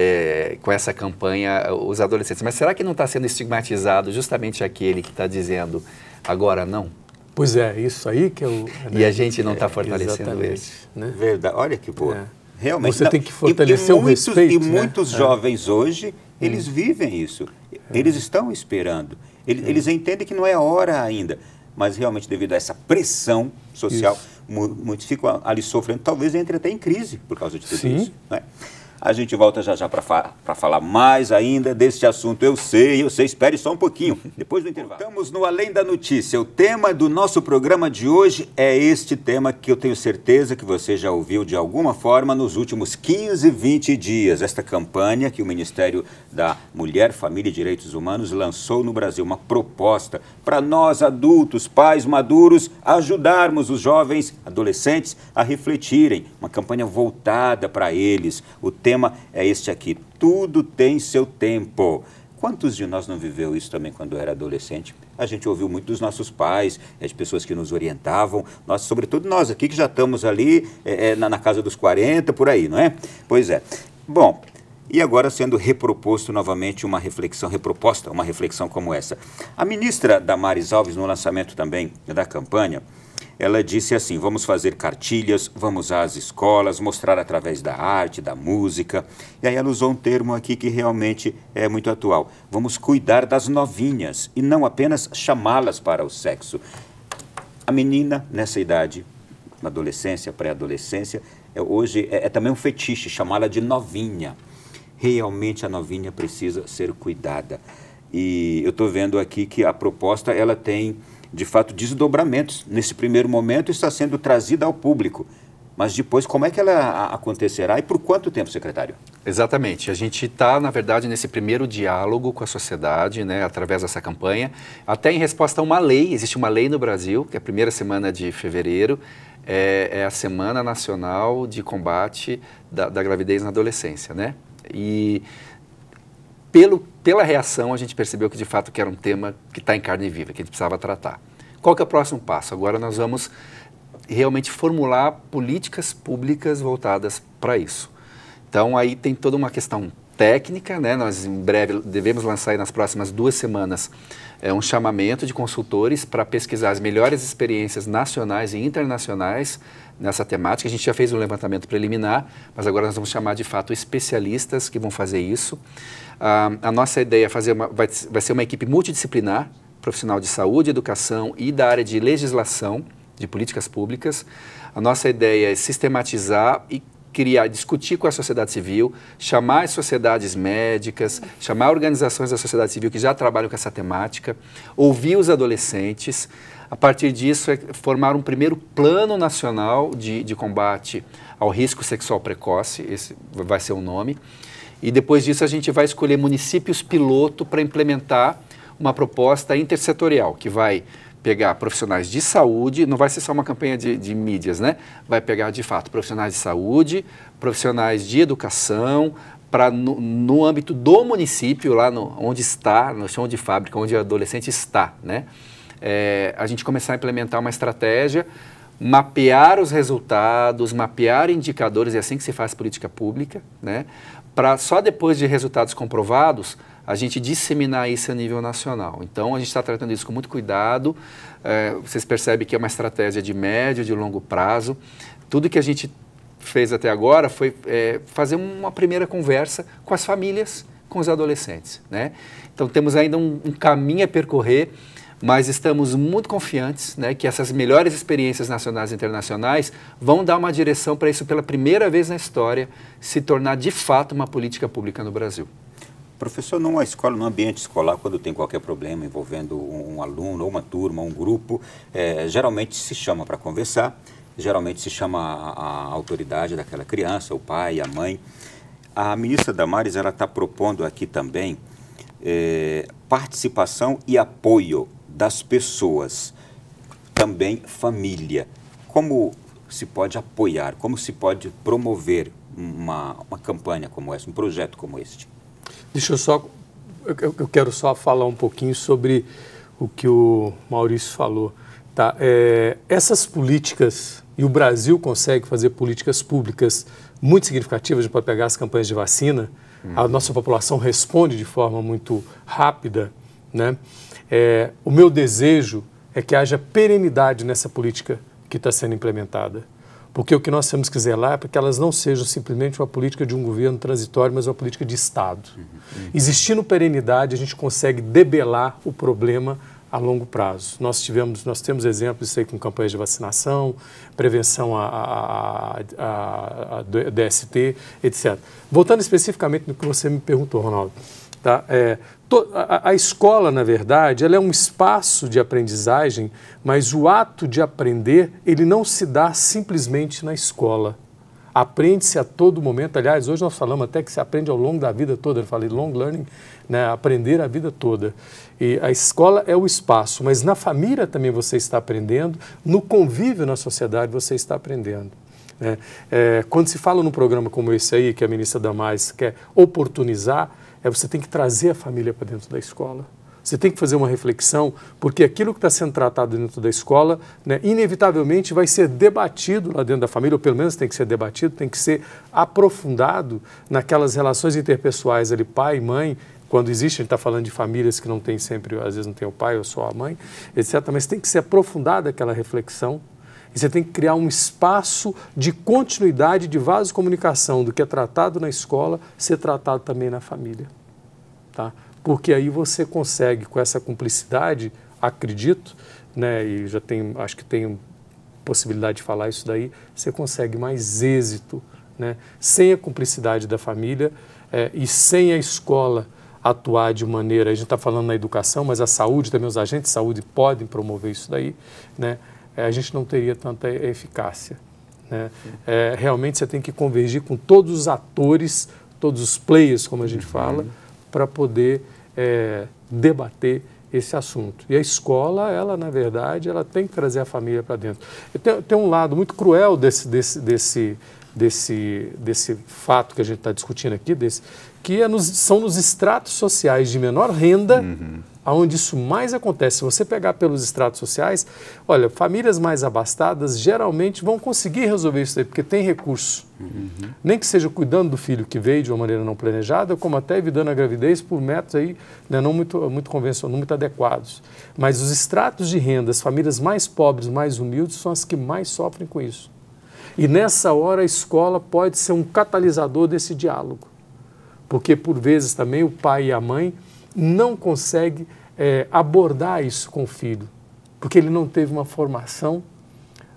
é, com essa campanha os adolescentes. Mas será que não está sendo estigmatizado justamente aquele que está dizendo agora não? Pois é, isso aí que eu. Né? E a gente não está é, fortalecendo isso. Né? Verdade. Olha que boa. É. Realmente. Você não, tem que fortalecer e, e o respeito. E né? muitos é. jovens hoje, eles hum. vivem isso. É. Eles hum. estão esperando. Eles, hum. É. eles, entendem que não é hora ainda. Mas realmente, devido a essa pressão social, muitos ficam ali sofrendo. Talvez entre até em crise por causa de tudo Sim. isso. Né? A gente volta já já para fa falar mais ainda deste assunto. Eu sei, eu sei, espere só um pouquinho, depois do intervalo. Estamos no Além da Notícia. O tema do nosso programa de hoje é este tema que eu tenho certeza que você já ouviu de alguma forma nos últimos 15, 20 dias. Esta campanha que o Ministério da Mulher, Família e Direitos Humanos lançou no Brasil, uma proposta para nós adultos, pais maduros, ajudarmos os jovens, adolescentes a refletirem. Uma campanha voltada para eles. O tema é este aqui: tudo tem seu tempo. Quantos de nós não viveu isso também quando era adolescente? A gente ouviu muito dos nossos pais, as pessoas que nos orientavam, nós, sobretudo nós aqui que já estamos ali é, é na, na casa dos 40, por aí, não é? Pois é. Bom, e agora sendo reproposto novamente uma reflexão, reproposta uma reflexão como essa. A ministra Damares Alves, no lançamento também da campanha, ela disse assim: vamos fazer cartilhas, vamos às escolas, mostrar através da arte, da música. E aí ela usou um termo aqui que realmente é muito atual. Vamos cuidar das novinhas e não apenas chamá-las para o sexo. A menina, nessa idade, na adolescência, pré-adolescência, é, hoje é, é também um fetiche chamá-la de novinha. Realmente a novinha precisa ser cuidada. E eu estou vendo aqui que a proposta ela tem de fato, desdobramentos. Nesse primeiro momento está sendo trazida ao público. Mas depois, como é que ela acontecerá e por quanto tempo, secretário? Exatamente. A gente está, na verdade, nesse primeiro diálogo com a sociedade, né, através dessa campanha, até em resposta a uma lei. Existe uma lei no Brasil, que é a primeira semana de fevereiro, é, é a Semana Nacional de Combate da, da Gravidez na Adolescência, né? E pelo, pela reação, a gente percebeu que de fato que era um tema que está em carne viva, que a gente precisava tratar. Qual que é o próximo passo? Agora nós vamos realmente formular políticas públicas voltadas para isso. Então aí tem toda uma questão técnica, né? Nós em breve devemos lançar nas próximas duas semanas é, um chamamento de consultores para pesquisar as melhores experiências nacionais e internacionais nessa temática. A gente já fez um levantamento preliminar, mas agora nós vamos chamar de fato especialistas que vão fazer isso a nossa ideia é fazer uma, vai, vai ser uma equipe multidisciplinar, profissional de saúde, educação e da área de legislação, de políticas públicas. A nossa ideia é sistematizar e criar, discutir com a sociedade civil, chamar as sociedades médicas, chamar organizações da sociedade civil que já trabalham com essa temática, ouvir os adolescentes. A partir disso, é formar um primeiro plano nacional de, de combate ao risco sexual precoce, esse vai ser o nome. E depois disso a gente vai escolher municípios piloto para implementar uma proposta intersetorial que vai pegar profissionais de saúde, não vai ser só uma campanha de, de, mídias, né? Vai pegar de fato profissionais de saúde, profissionais de educação, para no, no, âmbito do município, lá no, onde está, no chão de fábrica, onde o adolescente está, né? É, a gente começar a implementar uma estratégia, mapear os resultados, mapear indicadores, é assim que se faz política pública, né? para só depois de resultados comprovados a gente disseminar isso a nível nacional. Então, a gente está tratando isso com muito cuidado. É, vocês percebem que é uma estratégia de médio, de longo prazo. Tudo que a gente fez até agora foi é, fazer uma primeira conversa com as famílias, com os adolescentes. Né? Então, temos ainda um, um caminho a percorrer mas estamos muito confiantes né, que essas melhores experiências nacionais e internacionais vão dar uma direção para isso pela primeira vez na história se tornar de fato uma política pública no Brasil. Professor, numa escola, num ambiente escolar, quando tem qualquer problema envolvendo um, aluno, ou uma turma, um grupo, é, geralmente se chama para conversar, geralmente se chama a, a autoridade daquela criança, o pai, a mãe. A ministra Damares está propondo aqui também é, participação e apoio das pessoas, também família. Como se pode apoiar, como se pode promover uma, uma campanha como essa, um projeto como este? Deixa eu só, eu, quero só falar um pouquinho sobre o que o Maurício falou. Tá? É, essas políticas, e o Brasil consegue fazer políticas públicas muito significativas para pegar as campanhas de vacina, uhum. a nossa população responde de forma muito rápida, né? É, o meu desejo é que haja perenidade nessa política que está sendo implementada. Porque o que nós temos que zelar é para que elas não sejam simplesmente uma política de um governo transitório, mas uma política de Estado. Uhum. uhum. Existindo perenidade, a gente consegue debelar o problema a longo prazo. Nós tivemos, nós temos exemplos disso aí com campanhas de vacinação, prevenção a, a, a, a DST, etc. Voltando especificamente no que você me perguntou, Ronaldo. Tá? É, to, a, a, escola, na verdade, ela é um espaço de aprendizagem, mas o ato de aprender, ele não se dá simplesmente na escola. Aprende-se a todo momento. Aliás, hoje nós falamos até que se aprende ao longo da vida toda. Eu falei long learning, né? aprender a vida toda. E a escola é o espaço, mas na família também você está aprendendo, no convívio na sociedade você está aprendendo. Né? É, quando se fala num programa como esse aí, que a ministra Damais quer oportunizar, é você tem que trazer a família para dentro da escola. Você tem que fazer uma reflexão, porque aquilo que está sendo tratado dentro da escola, né, inevitavelmente vai ser debatido lá dentro da família, ou pelo menos tem que ser debatido, tem que ser aprofundado naquelas relações interpessoais ali, pai, mãe, quando existe, a gente está falando de famílias que não tem sempre, às vezes não tem o pai ou só a mãe, etc. Mas tem que ser aprofundada aquela reflexão e você tem que criar um espaço de continuidade de vasocomunicação do que é tratado na escola, ser tratado também na família. Tá? Porque aí você consegue, com essa cumplicidade, acredito, né, e já tem, acho que tenho possibilidade de falar isso daí, você consegue mais êxito. Né? Sem a cumplicidade da família é, e sem a escola atuar de maneira, a gente está falando na educação, mas a saúde também, os agentes de saúde podem promover isso daí, né? Eh, a gente não teria tanta eficácia. Né? É, realmente você tem que convergir com todos os atores, todos os players, como a gente uhum. fala, para poder é, debater esse assunto. E a escola, ela na verdade, ela tem que trazer a família para dentro. Tem, tem, um lado muito cruel desse, desse, desse, desse, desse fato que a gente está discutindo aqui, desse, que é nos, são nos estratos sociais de menor renda uhum aonde isso mais acontece. Se você pegar pelos estratos sociais, olha, famílias mais abastadas geralmente vão conseguir resolver isso aí, porque tem recurso. Uhum. Nem que seja cuidando do filho que veio de uma maneira não planejada, como até evitando a gravidez por métodos aí né, não muito, muito convencionais, muito adequados. Mas os estratos de renda, as famílias mais pobres, mais humildes, são as que mais sofrem com isso. E nessa hora a escola pode ser um catalisador desse diálogo. Porque por vezes também o pai e a mãe não conseguem é, abordar isso com o filho, porque ele não teve uma formação,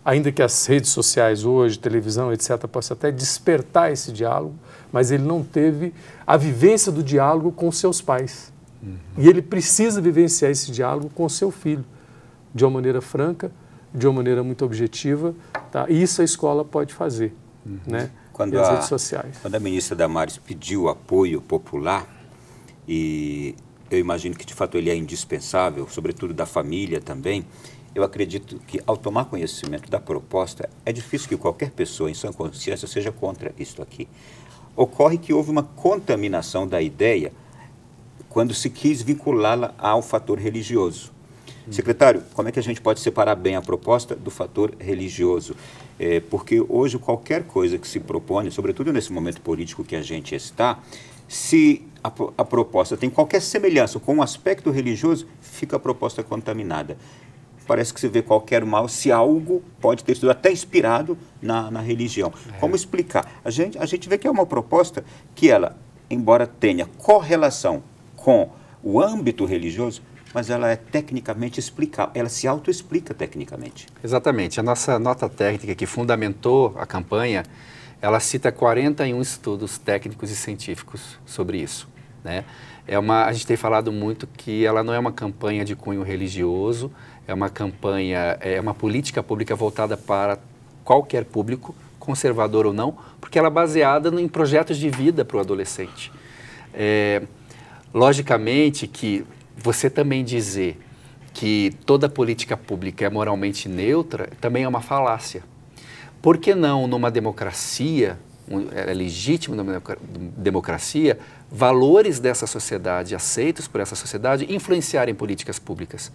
ainda que as redes sociais hoje, televisão, etc., possa até despertar esse diálogo, mas ele não teve a vivência do diálogo com seus pais. Uhum. E ele precisa vivenciar esse diálogo com seu filho, de uma maneira franca, de uma maneira muito objetiva. Tá? E isso a escola pode fazer. Uhum. Né? Quando, a, quando a ministra Damares pediu apoio popular e eu imagino que de fato ele é indispensável, sobretudo da família também. Eu acredito que ao tomar conhecimento da proposta, é difícil que qualquer pessoa em sã consciência seja contra isto aqui. Ocorre que houve uma contaminação da ideia quando se quis vinculá-la ao fator religioso. Hum. Secretário, como é que a gente pode separar bem a proposta do fator religioso? É, porque hoje qualquer coisa que se propõe, sobretudo nesse momento político que a gente está, se a, a proposta tem qualquer semelhança com o um aspecto religioso, fica a proposta contaminada parece que se vê qualquer mal, se algo pode ter sido até inspirado na, na religião. É. Como explicar? A gente, a gente vê que é uma proposta que ela, embora tenha correlação com o âmbito religioso, mas ela é tecnicamente explicável, ela se autoexplica tecnicamente. Exatamente. A nossa nota técnica que fundamentou a campanha ela cita 41 estudos técnicos e científicos sobre isso. Né? É uma, a gente tem falado muito que ela não é uma campanha de cunho religioso, é uma campanha, é uma política pública voltada para qualquer público, conservador ou não, porque ela é baseada em projetos de vida para o adolescente. É, logicamente que você também dizer que toda política pública é moralmente neutra também é uma falácia. Por que não, numa democracia, é legítimo numa democracia, valores dessa sociedade, aceitos por essa sociedade, influenciarem políticas públicas?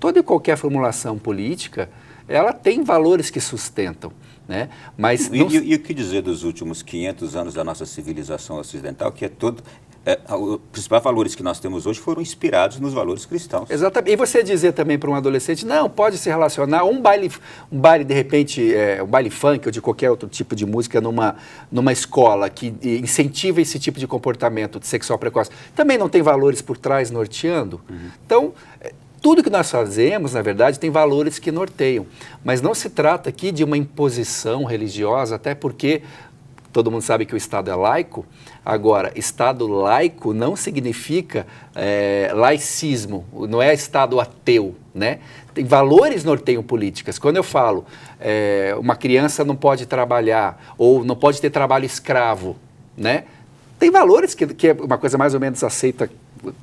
Toda e qualquer formulação política, ela tem valores que sustentam. Né? Mas e, não... e, e, o que dizer dos últimos 500 anos da nossa civilização ocidental, que é todo, é, os principais valores que nós temos hoje foram inspirados nos valores cristãos. Exatamente. E você dizer também para um adolescente, não, pode se relacionar, um baile, um baile de repente, é, um baile funk ou de qualquer outro tipo de música numa, numa escola que incentiva esse tipo de comportamento de sexual precoce, também não tem valores por trás norteando? Uhum. Então, é, tudo que nós fazemos, na verdade, tem valores que norteiam. Mas não se trata aqui de uma imposição religiosa, até porque todo mundo sabe que o Estado é laico, Agora, Estado laico não significa é, laicismo, não é Estado ateu, né? Tem valores norteiam políticas. Quando eu falo é, uma criança não pode trabalhar ou não pode ter trabalho escravo, né? Tem valores que, que é uma coisa mais ou menos aceita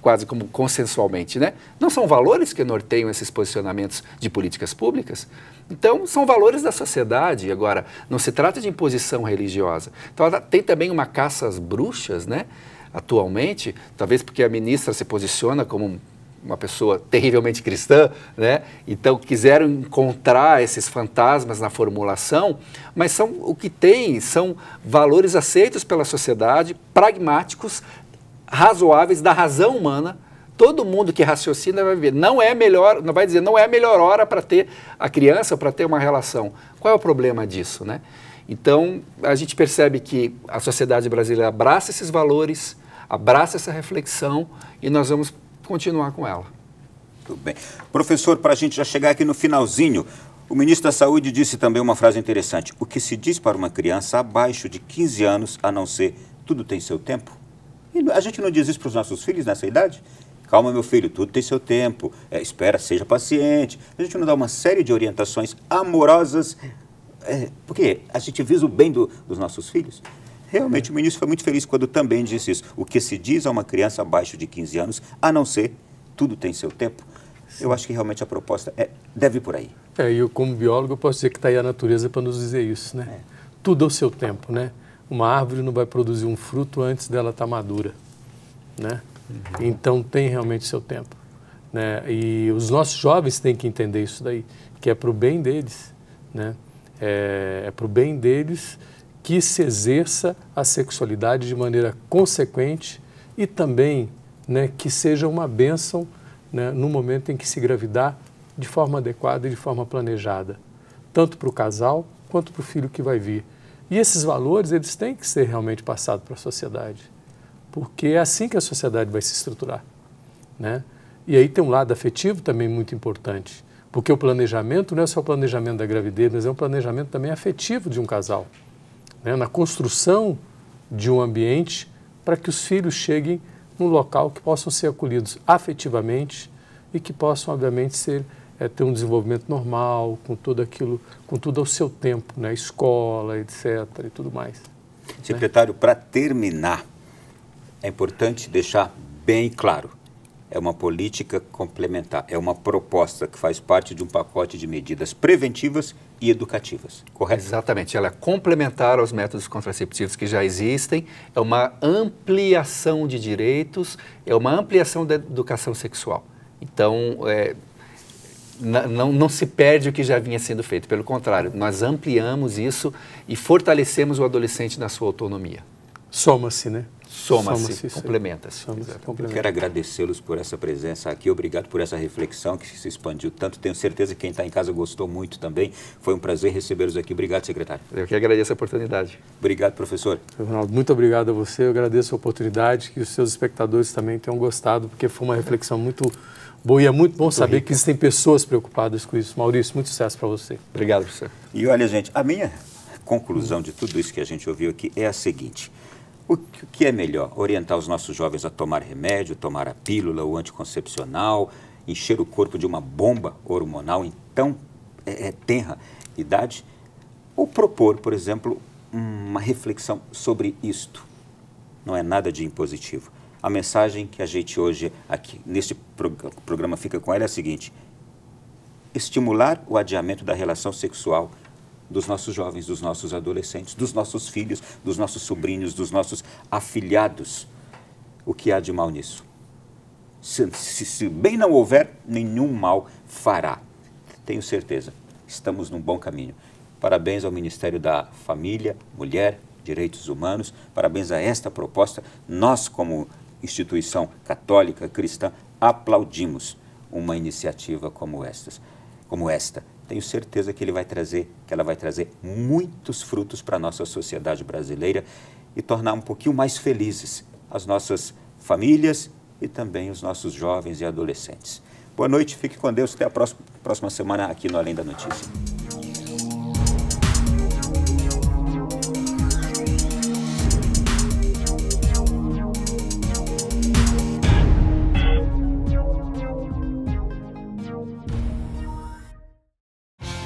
quase como consensualmente, né? Não são valores que norteiam esses posicionamentos de políticas públicas? Então, são valores da sociedade. Agora, não se trata de imposição religiosa. Então, tem também uma caça às bruxas, né? Atualmente, talvez porque a ministra se posiciona como uma pessoa terrivelmente cristã, né? Então quiseram encontrar esses fantasmas na formulação, mas são o que tem, são valores aceitos pela sociedade, pragmáticos, razoáveis da razão humana. Todo mundo que raciocina vai ver. Não é melhor, não vai dizer, não é a melhor hora para ter a criança, para ter uma relação. Qual é o problema disso, né? Então, a gente percebe que a sociedade brasileira abraça esses valores, abraça essa reflexão e nós vamos continuar com ela. tudo bem. Professor, para a gente já chegar aqui no finalzinho, o ministro da Saúde disse também uma frase interessante: O que se diz para uma criança abaixo de 15 anos, a não ser tudo tem seu tempo? E a gente não diz isso para os nossos filhos nessa idade? Calma, meu filho, tudo tem seu tempo. É, espera, seja paciente. A gente não dá uma série de orientações amorosas, é, porque a gente visa o bem do, dos nossos filhos. Realmente, o ministro foi muito feliz quando também disse isso. O que se diz a uma criança abaixo de 15 anos, a não ser tudo tem seu tempo, eu acho que realmente a proposta é, deve ir por aí. É, eu, como biólogo, posso dizer que está aí a natureza para nos dizer isso, né? É. Tudo ao seu tempo, né? uma árvore não vai produzir um fruto antes dela estar tá madura, né? Uhum. Então tem realmente seu tempo, né? E os nossos jovens têm que entender isso daí, que é para o bem deles, né? É, é para o bem deles que se exerça a sexualidade de maneira consequente e também, né, que seja uma bênção, né, no momento em que se gravidar de forma adequada e de forma planejada, tanto para o casal quanto para o filho que vai vir. E esses valores, eles têm que ser realmente passados para a sociedade, porque é assim que a sociedade vai se estruturar, né? E aí tem um lado afetivo também muito importante, porque o planejamento não é só o planejamento da gravidez, mas é um planejamento também afetivo de um casal, né? na construção de um ambiente para que os filhos cheguem num local que possam ser acolhidos afetivamente e que possam, obviamente, ser é, ter um desenvolvimento normal, com tudo aquilo, com tudo ao seu tempo, né? escola, etc. e tudo mais. Né? Secretário, né? para terminar, é importante deixar bem claro. É uma política complementar, é uma proposta que faz parte de um pacote de medidas preventivas e educativas, correto? Exatamente, ela é complementar aos métodos contraceptivos que já existem, é uma ampliação de direitos, é uma ampliação da educação sexual. Então, é, não, não se perde o que já vinha sendo feito, pelo contrário, nós ampliamos isso e fortalecemos o adolescente na sua autonomia. Soma-se, né? Soma-se, Soma complementa-se. Soma complementa Quero agradecê-los por essa presença aqui, obrigado por essa reflexão que se expandiu tanto. Tenho certeza que quem está em casa gostou muito também. Foi um prazer recebê-los aqui. Obrigado, secretário. Eu que agradeço a oportunidade. Obrigado, professor. Ronaldo, muito obrigado a você. Eu agradeço a oportunidade, que os seus espectadores também tenham gostado, porque foi uma reflexão muito Bom, e é muito bom muito saber que existem pessoas preocupadas com isso. Maurício, muito sucesso para você. Obrigado, professor. E olha, gente, a minha conclusão de tudo isso que a gente ouviu aqui é a seguinte. O que é melhor? Orientar os nossos jovens a tomar remédio, tomar a pílula, o anticoncepcional, encher o corpo de uma bomba hormonal em tão é, é tenra idade? Ou propor, por exemplo, uma reflexão sobre isto? Não é nada de impositivo. A mensagem que a gente hoje, aqui neste programa Fica Com Ela, é a seguinte: estimular o adiamento da relação sexual dos nossos jovens, dos nossos adolescentes, dos nossos filhos, dos nossos sobrinhos, dos nossos afilhados. O que há de mal nisso? Se, se, se, bem não houver, nenhum mal fará. Tenho certeza, estamos num bom caminho. Parabéns ao Ministério da Família, Mulher, Direitos Humanos, parabéns a esta proposta. Nós, como instituição católica cristã, aplaudimos uma iniciativa como esta. Como esta. Tenho certeza que ele vai trazer, que ela vai trazer muitos frutos para a nossa sociedade brasileira e tornar um pouquinho mais felizes as nossas famílias e também os nossos jovens e adolescentes. Boa noite, fique com Deus, até a próxima, próxima semana aqui no Além da Notícia.